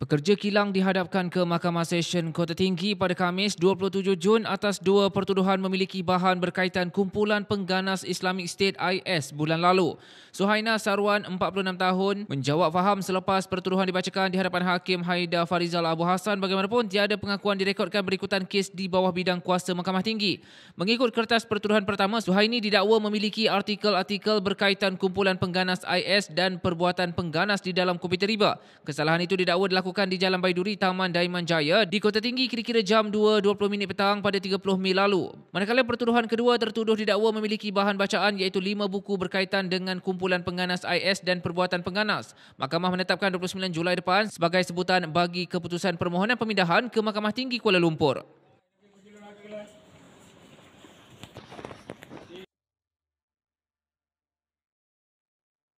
Pekerja kilang dihadapkan ke Mahkamah Session Kota Tinggi pada Khamis 27 Jun atas dua pertuduhan memiliki bahan berkaitan kumpulan pengganas Islamic State IS bulan lalu. Suhaina Sarwan, 46 tahun, menjawab faham selepas pertuduhan dibacakan di hadapan Hakim Haida Farizal Abu Hassan bagaimanapun tiada pengakuan direkodkan berikutan kes di bawah bidang kuasa Mahkamah Tinggi. Mengikut kertas pertuduhan pertama, Suhaini didakwa memiliki artikel-artikel berkaitan kumpulan pengganas IS dan perbuatan pengganas di dalam komputer riba. Kesalahan itu didakwa dilakukan dilakukan di Jalan Baiduri Taman Daiman Jaya di Kota Tinggi kira-kira jam 2.20 minit petang pada 30 Mei lalu. Manakala pertuduhan kedua tertuduh didakwa memiliki bahan bacaan iaitu lima buku berkaitan dengan kumpulan pengganas IS dan perbuatan pengganas. Mahkamah menetapkan 29 Julai depan sebagai sebutan bagi keputusan permohonan pemindahan ke Mahkamah Tinggi Kuala Lumpur.